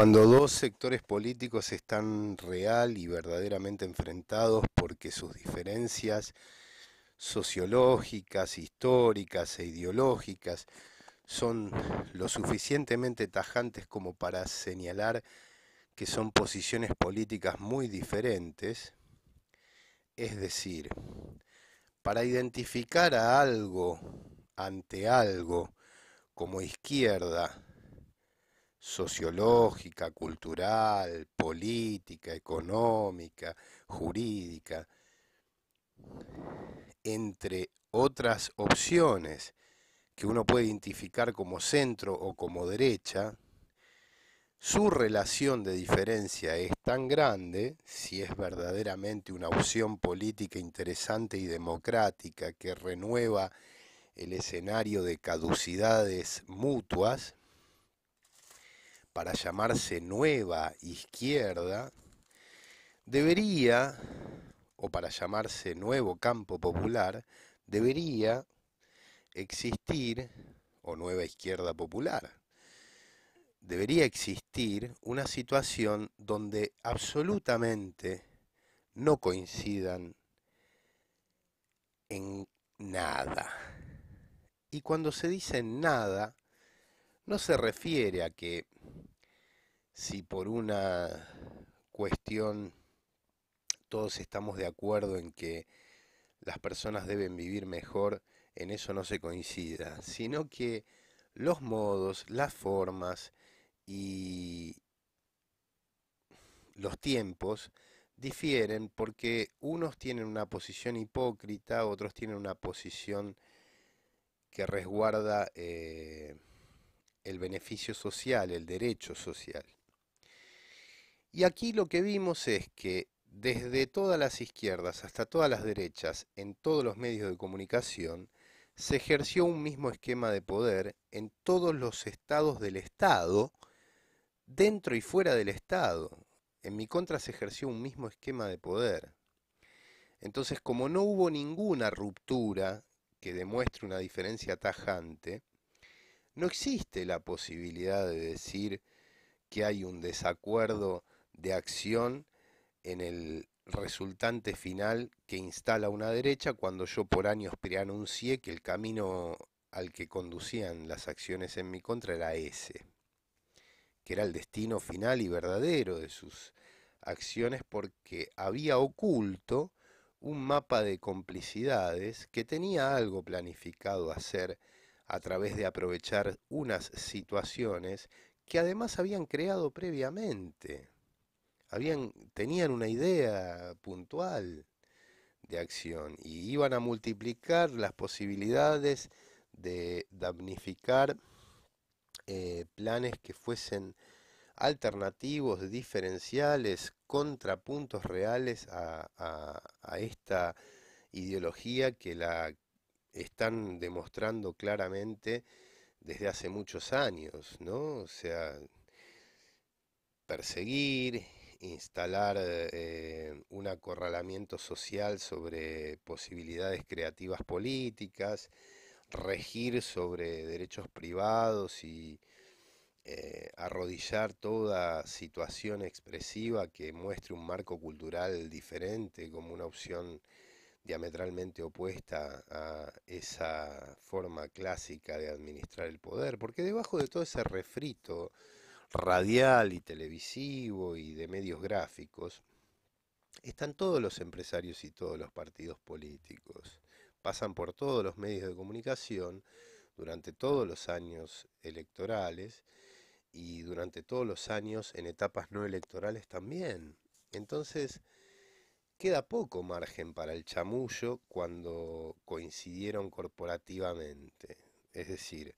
cuando dos sectores políticos están real y verdaderamente enfrentados porque sus diferencias sociológicas, históricas e ideológicas son lo suficientemente tajantes como para señalar que son posiciones políticas muy diferentes, es decir, para identificar a algo ante algo como izquierda, sociológica, cultural, política, económica, jurídica, entre otras opciones que uno puede identificar como centro o como derecha, su relación de diferencia es tan grande, si es verdaderamente una opción política interesante y democrática que renueva el escenario de caducidades mutuas, para llamarse nueva izquierda, debería, o para llamarse nuevo campo popular, debería existir, o nueva izquierda popular, debería existir una situación donde absolutamente no coincidan en nada. Y cuando se dice nada, no se refiere a que si por una cuestión todos estamos de acuerdo en que las personas deben vivir mejor, en eso no se coincida, sino que los modos, las formas y los tiempos difieren porque unos tienen una posición hipócrita, otros tienen una posición que resguarda eh, el beneficio social, el derecho social. Y aquí lo que vimos es que desde todas las izquierdas hasta todas las derechas, en todos los medios de comunicación, se ejerció un mismo esquema de poder en todos los estados del Estado, dentro y fuera del Estado. En mi contra se ejerció un mismo esquema de poder. Entonces, como no hubo ninguna ruptura que demuestre una diferencia tajante, no existe la posibilidad de decir que hay un desacuerdo de acción en el resultante final que instala una derecha cuando yo por años preanuncié que el camino al que conducían las acciones en mi contra era ese, que era el destino final y verdadero de sus acciones porque había oculto un mapa de complicidades que tenía algo planificado hacer a través de aprovechar unas situaciones que además habían creado previamente tenían una idea puntual de acción y iban a multiplicar las posibilidades de damnificar eh, planes que fuesen alternativos, diferenciales, contrapuntos reales a, a esta ideología que la están demostrando claramente desde hace muchos años, ¿no? O sea, perseguir, instalar eh, un acorralamiento social sobre posibilidades creativas políticas, regir sobre derechos privados y eh, arrodillar toda situación expresiva que muestre un marco cultural diferente como una opción diametralmente opuesta a esa forma clásica de administrar el poder, porque debajo de todo ese refrito, radial y televisivo y de medios gráficos, están todos los empresarios y todos los partidos políticos. Pasan por todos los medios de comunicación durante todos los años electorales y durante todos los años en etapas no electorales también. Entonces, queda poco margen para el chamullo cuando coincidieron corporativamente. Es decir,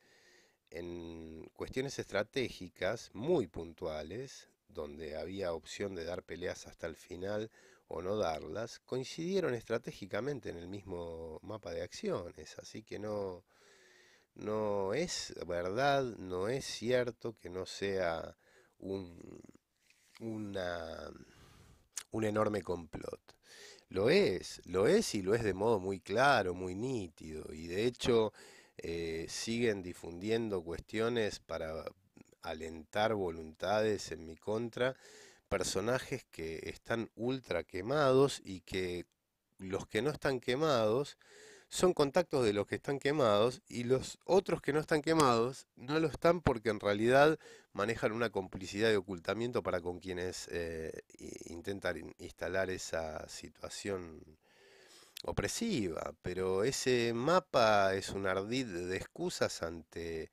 en cuestiones estratégicas muy puntuales, donde había opción de dar peleas hasta el final o no darlas, coincidieron estratégicamente en el mismo mapa de acciones, así que no, no es verdad, no es cierto que no sea un, una, un enorme complot. Lo es, lo es y lo es de modo muy claro, muy nítido, y de hecho... Eh, siguen difundiendo cuestiones para alentar voluntades en mi contra, personajes que están ultra quemados y que los que no están quemados son contactos de los que están quemados y los otros que no están quemados no lo están porque en realidad manejan una complicidad de ocultamiento para con quienes eh, intentan instalar esa situación opresiva, pero ese mapa es un ardid de excusas ante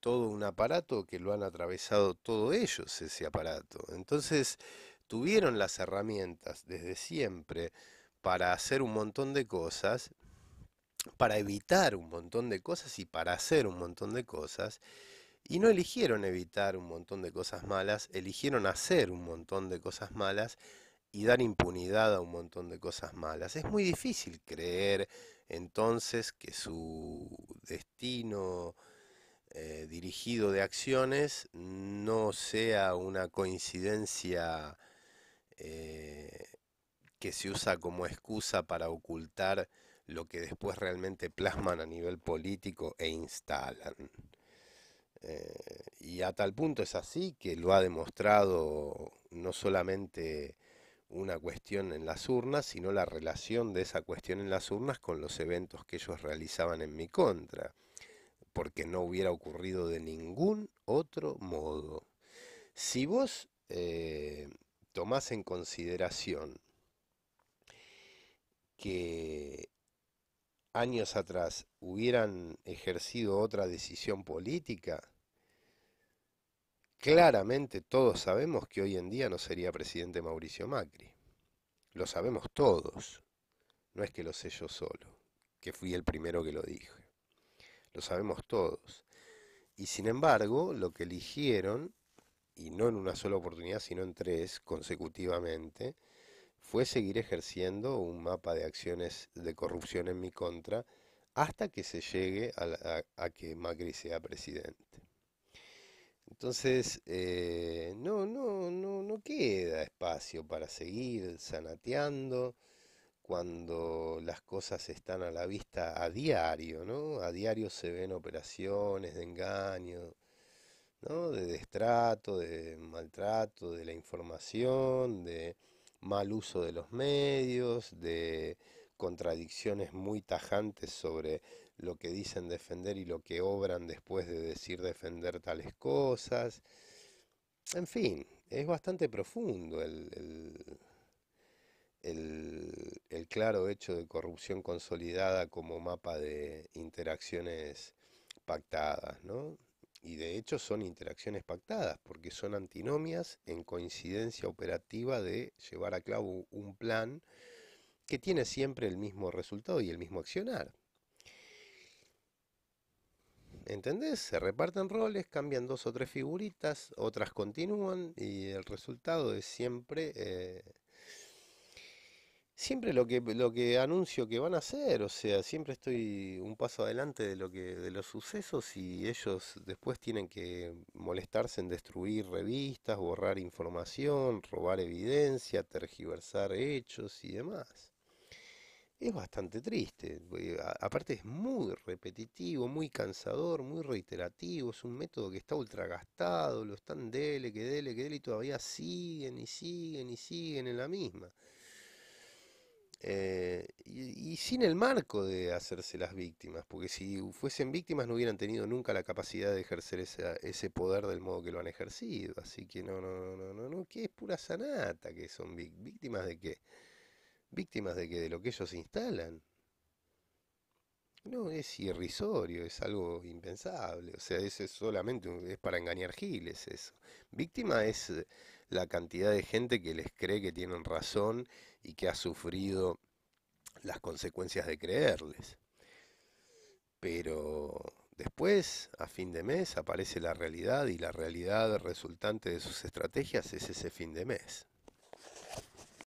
todo un aparato que lo han atravesado todos ellos, ese aparato. Entonces, tuvieron las herramientas desde siempre para hacer un montón de cosas, para evitar un montón de cosas y para hacer un montón de cosas, y no eligieron evitar un montón de cosas malas, eligieron hacer un montón de cosas malas, y dar impunidad a un montón de cosas malas. Es muy difícil creer entonces que su destino eh, dirigido de acciones no sea una coincidencia eh, que se usa como excusa para ocultar lo que después realmente plasman a nivel político e instalan. Eh, y a tal punto es así que lo ha demostrado no solamente una cuestión en las urnas, sino la relación de esa cuestión en las urnas con los eventos que ellos realizaban en mi contra, porque no hubiera ocurrido de ningún otro modo. Si vos eh, tomás en consideración que años atrás hubieran ejercido otra decisión política, Claramente todos sabemos que hoy en día no sería presidente Mauricio Macri. Lo sabemos todos. No es que lo sé yo solo, que fui el primero que lo dije. Lo sabemos todos. Y sin embargo, lo que eligieron, y no en una sola oportunidad, sino en tres consecutivamente, fue seguir ejerciendo un mapa de acciones de corrupción en mi contra hasta que se llegue a, que Macri sea presidente. Entonces, eh, no, no, no, no queda espacio para seguir sanateando cuando las cosas están a la vista a diario, ¿no? A diario se ven operaciones de engaño, ¿no? De destrato, de maltrato, de la información, de mal uso de los medios, de contradicciones muy tajantes sobre lo que dicen defender y lo que obran después de decir defender tales cosas. En fin, es bastante profundo el, el, claro hecho de corrupción consolidada como mapa de interacciones pactadas, ¿no? Y de hecho son interacciones pactadas, porque son antinomias en coincidencia operativa de llevar a cabo un plan que tiene siempre el mismo resultado y el mismo accionar. ¿Entendés? Se reparten roles, cambian dos o tres figuritas, otras continúan y el resultado es siempre... Eh, siempre lo que, lo que anuncio que van a hacer, o sea, siempre estoy un paso adelante de, lo que, de los sucesos y ellos después tienen que molestarse en destruir revistas, borrar información, robar evidencia, tergiversar hechos y demás es bastante triste. Aparte es muy repetitivo, muy cansador, muy reiterativo. Es un método que está ultra gastado, lo están dele, que dele, que dele y todavía siguen y siguen y siguen en la misma. Eh, y, sin el marco de hacerse las víctimas, porque si fuesen víctimas no hubieran tenido nunca la capacidad de ejercer ese poder del modo que lo han ejercido. Así que no, no, no, no, no, que es pura sanata que son víctimas de qué víctimas de que de lo que ellos instalan. No, es irrisorio, es algo impensable. O sea, eso es solamente es para engañar giles eso. Víctima es eh, la cantidad de gente que les cree que tienen razón y que ha sufrido las consecuencias de creerles. Pero después, a fin de mes, aparece la realidad y la realidad resultante de sus estrategias es ese fin de mes.